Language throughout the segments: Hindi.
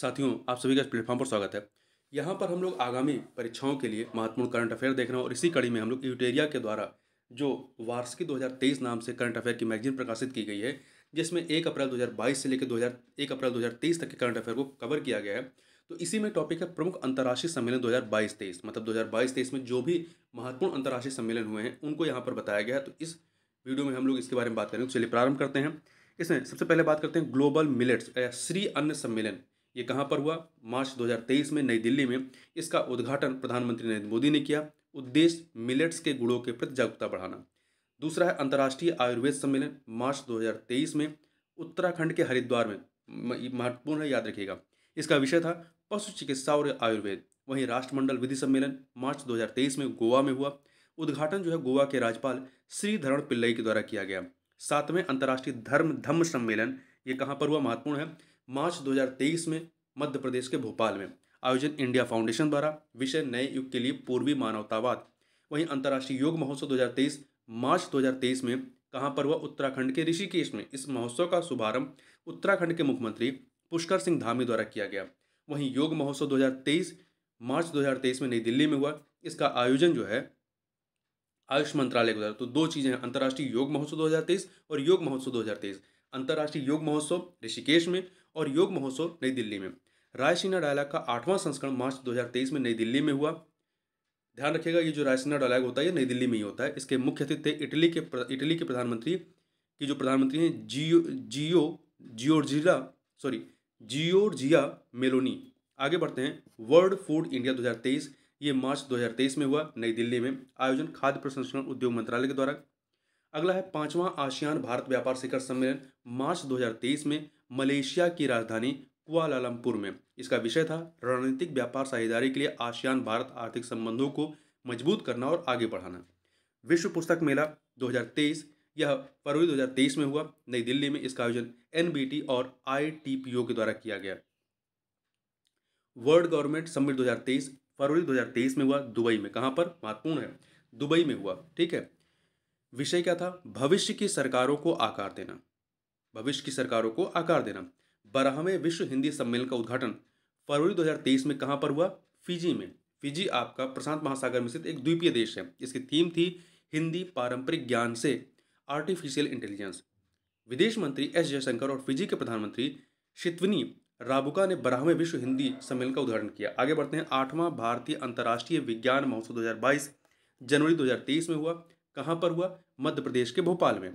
साथियों आप सभी का इस प्लेटफॉर्म पर स्वागत है यहाँ पर हम लोग आगामी परीक्षाओं के लिए महत्वपूर्ण करंट अफेयर देख रहे हैं और इसी कड़ी में हम लोग यूटेरिया के द्वारा जो वार्षिकी 2023 नाम से करंट अफेयर की मैगजीन प्रकाशित की गई है जिसमें एक अप्रैल 2022 से लेकर 2001 अप्रैल 2023 तक के करंट अफेयर को कवर किया गया है तो इसी में टॉपिक है प्रमुख अंतर्राष्ट्रीय सम्मेलन 2022-23 मतलब 2022-23 में जो भी महत्वपूर्ण अंतर्राष्ट्रीय सम्मेलन हुए हैं उनको यहाँ पर बताया गया है तो इस वीडियो में हम लोग इसके बारे में बात करेंगे चलिए प्रारंभ करते हैं इसमें सबसे पहले बात करते हैं ग्लोबल मिलेट्स या श्री अन्न सम्मेलन ये कहाँ पर हुआ मार्च 2023 में नई दिल्ली में इसका उद्घाटन प्रधानमंत्री नरेंद्र मोदी ने किया उद्देश्य मिलेट्स के गुड़ों के प्रति जागरूकता बढ़ाना दूसरा है अंतर्राष्ट्रीय आयुर्वेद सम्मेलन मार्च 2023 में उत्तराखंड के हरिद्वार में महत्वपूर्ण है याद रखिएगा इसका विषय था पशु चिकित्सा और आयुर्वेद वहीं राष्ट्रमंडल विधि सम्मेलन मार्च 2023 में गोवा में हुआ उद्घाटन जो है गोवा के राज्यपाल श्रीधरण पिल्लई के द्वारा किया गया सातवें अंतर्राष्ट्रीय धर्म धम्म सम्मेलन ये कहाँ पर हुआ महत्वपूर्ण है मार्च 2023 में मध्य प्रदेश के भोपाल में आयोजन इंडिया फाउंडेशन द्वारा विषय नए युग के लिए पूर्वी मानवतावाद वहीं अंतर्राष्ट्रीय योग महोत्सव 2023 मार्च 2023 में कहाँ पर हुआ उत्तराखंड के ऋषिकेश में इस महोत्सव का शुभारंभ उत्तराखंड के मुख्यमंत्री पुष्कर सिंह धामी द्वारा किया गया वहीं योग महोत्सव 2023 मार्च 2023 में नई दिल्ली में हुआ इसका आयोजन जो है आयुष मंत्रालय के द्वारा तो दो चीज़ें हैं अंतर्राष्ट्रीय योग महोत्सव 2023 और योग महोत्सव 2023 अंतर्राष्ट्रीय योग महोत्सव ऋषिकेश में और योग महोत्सव नई दिल्ली में रायसीना डायलॉग का आठवां संस्करण मार्च 2023 में नई दिल्ली में हुआ ध्यान रखिएगा ये जो रायसीना डायलॉग होता है ये नई दिल्ली में ही होता है इसके मुख्य अतिथि इटली के इटली के प्रधानमंत्री की जो प्रधानमंत्री हैं जियो जियो जियोर्जिया सॉरी जियोर्जिया मेलोनी आगे बढ़ते हैं वर्ल्ड फूड इंडिया 2023 ये मार्च 2023 में हुआ नई दिल्ली में आयोजन खाद्य प्रसंस्करण उद्योग मंत्रालय के द्वारा अगला है पांचवां आसियान भारत व्यापार शिखर सम्मेलन मार्च 2023 में मलेशिया की राजधानी कुआलालमपुर में इसका विषय था रणनीतिक व्यापार साझेदारी के लिए आसियान भारत आर्थिक संबंधों को मजबूत करना और आगे बढ़ाना विश्व पुस्तक मेला 2023 यह फरवरी 2023 में हुआ नई दिल्ली में इसका आयोजन एन और आई के द्वारा किया गया वर्ल्ड गवर्नमेंट समिट 2023 फरवरी 2023 में हुआ दुबई में कहाँ पर महत्वपूर्ण है दुबई में हुआ ठीक है विषय क्या था भविष्य की सरकारों को आकार देना भविष्य की सरकारों को आकार देना बारहवें विश्व हिंदी सम्मेलन का उद्घाटन फरवरी 2023 में कहाँ पर हुआ फिजी में फिजी आपका प्रशांत महासागर में स्थित एक द्वीपीय देश है इसकी थीम थी हिंदी पारंपरिक ज्ञान से आर्टिफिशियल इंटेलिजेंस विदेश मंत्री एस जयशंकर और फिजी के प्रधानमंत्री शितवनी राबुका ने बारहवें विश्व हिंदी सम्मेलन का उद्घाटन किया आगे बढ़ते हैं आठवां भारतीय अंतर्राष्ट्रीय विज्ञान महोत्सव 2022 जनवरी 2023 में हुआ कहाँ पर हुआ मध्य प्रदेश के भोपाल में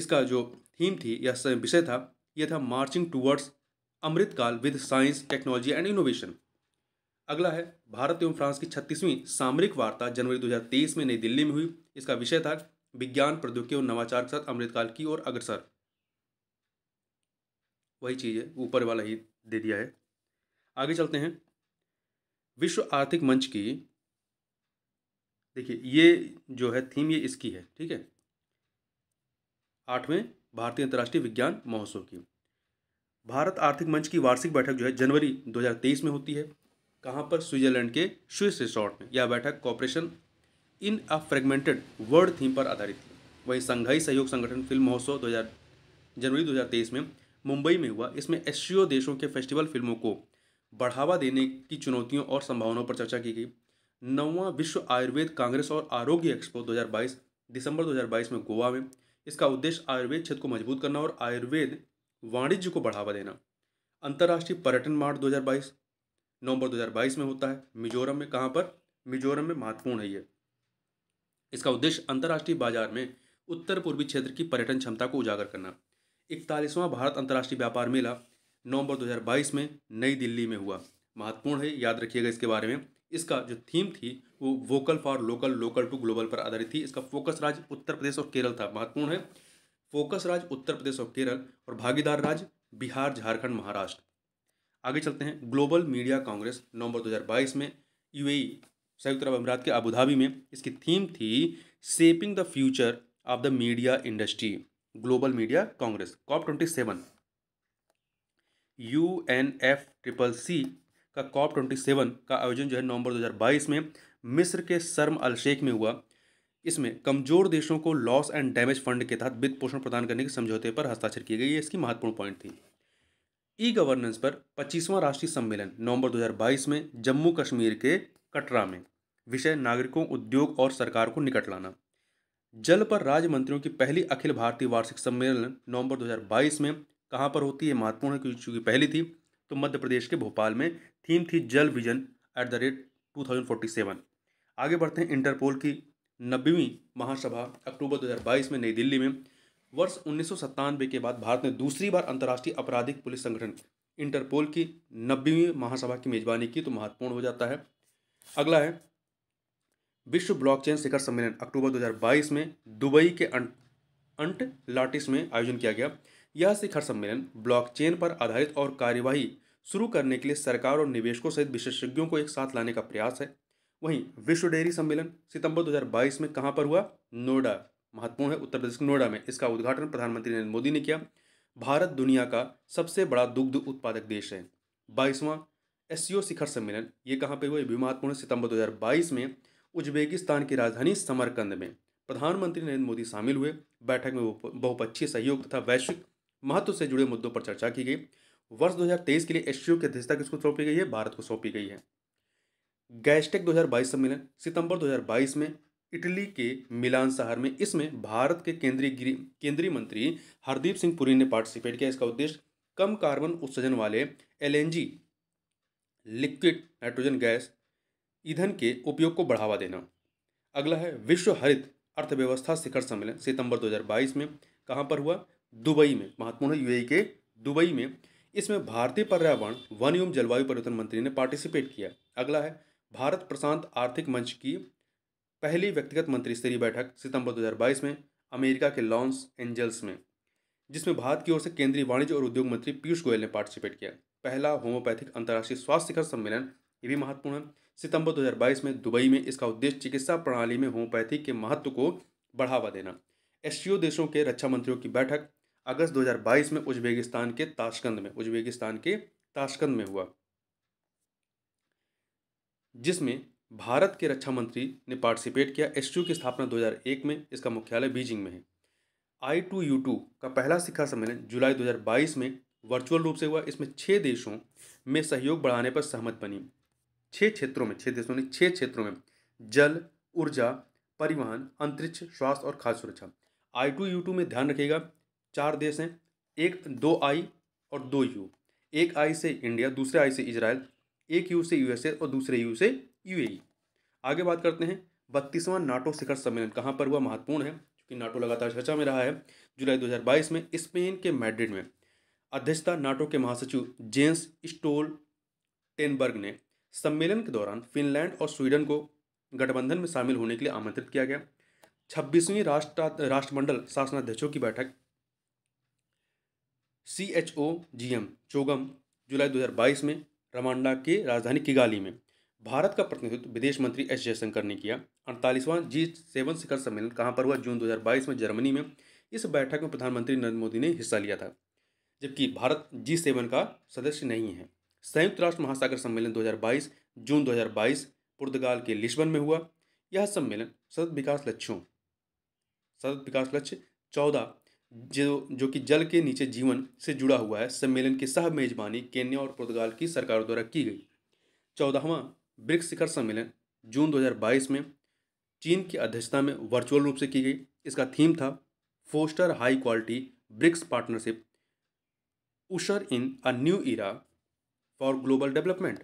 इसका जो थीम थी या विषय था यह था marching towards Amritkaal with science technology and innovation अगला है भारत एवं फ्रांस की छत्तीसवीं सामरिक वार्ता जनवरी 2023 में नई दिल्ली में हुई इसका विषय था विज्ञान प्रौद्योगिकी और नवाचार के साथ अमृतकाल की ओर अग्रसर वही चीज़ है ऊपर वाला ही दे दिया है आगे चलते हैं विश्व आर्थिक मंच की देखिए ये जो है थीम ये इसकी है ठीक है आठवें भारतीय अंतर्राष्ट्रीय विज्ञान महोत्सव की भारत आर्थिक मंच की वार्षिक बैठक जो है जनवरी 2023 में होती है कहाँ पर स्विट्जरलैंड के स्विस रिसोर्ट में यह बैठक cooperation in a fragmented world theme पर आधारित थी वहीं संघाई सहयोग संगठन फिल्म महोत्सव 2000 जनवरी 2023 में मुंबई में हुआ इसमें एशियो देशों के फेस्टिवल फिल्मों को बढ़ावा देने की चुनौतियों और संभावनाओं पर चर्चा की गई नौवा विश्व आयुर्वेद कांग्रेस और आरोग्य एक्सपो 2022 दिसंबर 2022 में गोवा में इसका उद्देश्य आयुर्वेद क्षेत्र को मजबूत करना और आयुर्वेद वाणिज्य को बढ़ावा देना अंतर्राष्ट्रीय पर्यटन मार्ट 2022 नवंबर 2022 में होता है मिजोरम में कहाँ पर मिजोरम में महत्वपूर्ण है ये इसका उद्देश्य अंतर्राष्ट्रीय बाजार में उत्तर पूर्वी क्षेत्र की पर्यटन क्षमता को उजागर करना इकतालीसवां भारत अंतर्राष्ट्रीय व्यापार मेला नवंबर 2022 में नई दिल्ली में हुआ महत्वपूर्ण है याद रखिएगा इसके बारे में इसका जो थीम थी वो vocal for local local to global पर आधारित थी इसका फोकस राज्य उत्तर प्रदेश और केरल था महत्वपूर्ण है फोकस राज्य उत्तर प्रदेश और केरल और भागीदार राज्य बिहार झारखंड महाराष्ट्र आगे चलते हैं ग्लोबल मीडिया कांग्रेस नवंबर 2022 में यूएई e, संयुक्त अरब अमीरात के अबुधाबी में इसकी थीम थी shaping the future of the media industry global media congress COP twenty seven U N F triple C का कॉप ट्वेंटी सेवन का आयोजन जो है नवंबर 2022 में मिस्र के शर्म अल शेख में हुआ इसमें कमजोर देशों को लॉस एंड डैमेज फंड के तहत वित्त पोषण प्रदान करने के समझौते पर हस्ताक्षर किए गए ये इसकी महत्वपूर्ण पॉइंट थी ई गवर्नेंस पर पच्चीसवां राष्ट्रीय सम्मेलन नवंबर 2022 में जम्मू कश्मीर के कटरा में विषय नागरिकों उद्योग और सरकार को निकट लाना जल पर राज्य मंत्रियों की पहली अखिल भारतीय वार्षिक सम्मेलन नवंबर 2022 में कहाँ पर होती है महत्वपूर्ण है क्योंकि पहली थी तो मध्य प्रदेश के भोपाल में थीम थी jal vision at the rate two thousand forty seven आगे बढ़ते हैं इंटरपोल की नब्बेवीं महासभा अक्टूबर 2022 में नई दिल्ली में वर्ष उन्नीस के बाद भारत ने दूसरी बार अंतर्राष्ट्रीय आपराधिक पुलिस संगठन इंटरपोल की नब्बेवीं महासभा की मेजबानी की तो महत्वपूर्ण हो जाता है अगला है विश्व ब्लॉकचेन शिखर सम्मेलन अक्टूबर 2022 में दुबई के अंट अंट लाटिस में आयोजन किया गया यह शिखर सम्मेलन ब्लॉकचेन पर आधारित और कार्यवाही शुरू करने के लिए सरकार और निवेशकों सहित विशेषज्ञों को एक साथ लाने का प्रयास है वहीं विश्व डेयरी सम्मेलन सितंबर 2022 में कहां पर हुआ नोएडा महत्वपूर्ण है उत्तर प्रदेश के नोएडा में इसका उद्घाटन प्रधानमंत्री नरेंद्र मोदी ने किया भारत दुनिया का सबसे बड़ा दुग्ध उत्पादक देश है बाईसवां एस शिखर सम्मेलन ये कहाँ पर हुआ भी महत्वपूर्ण सितंबर दो में उज्बेकिस्तान की राजधानी समरकंद में प्रधानमंत्री नरेंद्र मोदी शामिल हुए बैठक में बहुपक्षीय सहयोग तथा वैश्विक महत्व से जुड़े मुद्दों पर चर्चा की गई वर्ष 2023 के लिए एस की अध्यक्षता किसको सौंपी गई है भारत को सौंपी गई है गैस्टेक 2022 सम्मेलन सितंबर 2022 में इटली के मिलान शहर में इसमें भारत के केंद्रीय केंद्रीय मंत्री हरदीप सिंह पुरी ने पार्टिसिपेट किया इसका उद्देश्य कम कार्बन उत्सर्जन वाले एल लिक्विड नाइट्रोजन गैस ईंधन के उपयोग को बढ़ावा देना अगला है विश्व हरित अर्थव्यवस्था शिखर सम्मेलन सितंबर 2022 में कहां पर हुआ दुबई में महत्वपूर्ण है यूएई के दुबई में इसमें भारतीय पर्यावरण वन एवं जलवायु परिवर्तन मंत्री ने पार्टिसिपेट किया अगला है भारत प्रशांत आर्थिक मंच की पहली व्यक्तिगत मंत्री स्तरीय बैठक सितंबर 2022 में अमेरिका के लॉन्स एंजल्स में जिसमें भारत की ओर से केंद्रीय वाणिज्य और उद्योग मंत्री पीयूष गोयल ने पार्टिसिपेट किया पहला होम्योपैथिक अंतर्राष्ट्रीय स्वास्थ्य शिखर सम्मेलन ये भी महत्वपूर्ण है सितंबर 2022 में दुबई में इसका उद्देश्य चिकित्सा प्रणाली में होम्योपैथी के महत्व को बढ़ावा देना एस देशों के रक्षा मंत्रियों की बैठक अगस्त 2022 में उज्बेकिस्तान के ताशकंद में उज्बेकिस्तान के ताशकंद में हुआ जिसमें भारत के रक्षा मंत्री ने पार्टिसिपेट किया एस की स्थापना 2001 में इसका मुख्यालय बीजिंग में है आई टू यू टू का पहला शिखर सम्मेलन जुलाई 2022 में वर्चुअल रूप से हुआ इसमें छः देशों में सहयोग बढ़ाने पर सहमत बनी छः क्षेत्रों में छः देशों ने छः क्षेत्रों में जल ऊर्जा परिवहन अंतरिक्ष स्वास्थ्य और खाद्य सुरक्षा आई टू यू टू में ध्यान रखिएगा चार देश हैं एक दो आई और दो यू एक आई से इंडिया दूसरे आई से इसराइल एक यू से यूएसए और दूसरे यू से यूएई आगे बात करते हैं बत्तीसवां नाटो शिखर सम्मेलन कहाँ पर हुआ महत्वपूर्ण है क्योंकि नाटो लगातार चर्चा में रहा है जुलाई 2022 में स्पेन के मैड्रिड में अध्यक्षता नाटो के महासचिव जेम्स स्टोल टेनबर्ग ने सम्मेलन के दौरान फिनलैंड और स्वीडन को गठबंधन में शामिल होने के लिए आमंत्रित किया गया छब्बीसवीं राष्ट्र राष्ट्रमंडल शासनाध्यक्षों की बैठक C H O G M चोगम जुलाई 2022 में रमांडा के राजधानी किगाली में भारत का प्रतिनिधित्व विदेश मंत्री एस जयशंकर ने किया अड़तालीसवां जी सेवन शिखर सम्मेलन कहाँ पर हुआ जून 2022 में जर्मनी में इस बैठक में प्रधानमंत्री नरेंद्र मोदी ने हिस्सा लिया था जबकि भारत जी सेवन का सदस्य नहीं है संयुक्त राष्ट्र महासागर सम्मेलन 2022 जून 2022 पुर्तगाल के लिस्बन में हुआ यह सम्मेलन सतत विकास लक्ष्यों सतत विकास लक्ष्य चौदह जो जो कि जल के नीचे जीवन से जुड़ा हुआ है सम्मेलन की सह मेजबानी केन्या और पुर्तगाल की सरकारों द्वारा की गई चौदहवा ब्रिक्स शिखर सम्मेलन जून 2022 में चीन की अध्यक्षता में वर्चुअल रूप से की गई इसका थीम था foster high quality BRICS partnership usher in a new era for global development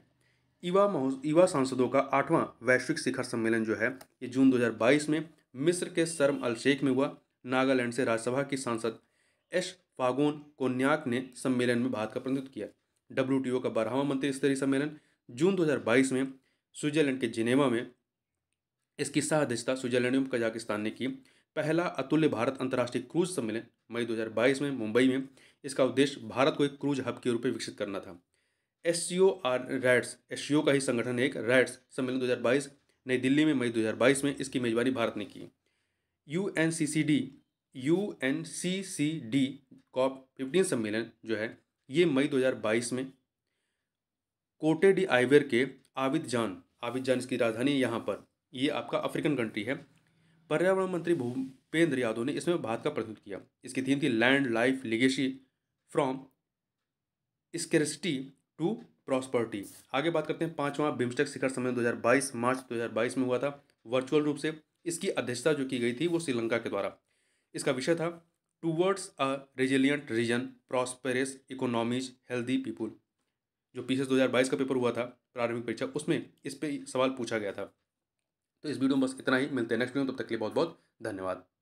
युवा युवा सांसदों का आठवां वैश्विक शिखर सम्मेलन जो है ये जून 2022 में मिस्र के शर्म अल शेख में हुआ नागालैंड से राज्यसभा की सांसद एश फागोन कोन्याक ने सम्मेलन में भारत का प्रतिनिधित्व किया डब्ल्यू का बारहवा मंत्री स्तरीय सम्मेलन जून 2022 में स्विट्जरलैंड के जिनेवा में इसकी सह अध्यक्षता स्विट्जरलैंड एवं कजाकिस्तान ने की पहला अतुल्य भारत अंतर्राष्ट्रीय क्रूज सम्मेलन मई 2022 में मुंबई में इसका उद्देश्य भारत को एक क्रूज हब के रूप में विकसित करना था S C O R RATS S C O का ही संगठन है एक रैड्स सम्मेलन 2022 नई दिल्ली में मई 2022 में इसकी मेजबानी भारत ने की U N C C D U N C C D COP fifteen सम्मेलन जो है ये मई 2022 में कोटे डी आइवेर के आबिद जान आबिद जान इसकी राजधानी यहाँ पर ये आपका अफ्रीकन कंट्री है पर्यावरण मंत्री भूपेंद्र यादव ने इसमें भारत का प्रतिनिधित्व किया इसकी थीम थी land life legacy from scarcity to prosperity आगे बात करते हैं पांचवा बिम्स्टेक शिखर सम्मेलन 2022 मार्च 2022 में हुआ था वर्चुअल रूप से इसकी अध्यक्षता जो की गई थी वो श्रीलंका के द्वारा इसका विषय था towards a resilient region prosperous economies healthy people जो पीसीएस 2022 का पेपर हुआ था प्रारंभिक परीक्षा उसमें इस पर सवाल पूछा गया था तो इस वीडियो में बस इतना ही मिलते हैं नेक्स्ट वीडियो तब तक के लिए बहुत बहुत धन्यवाद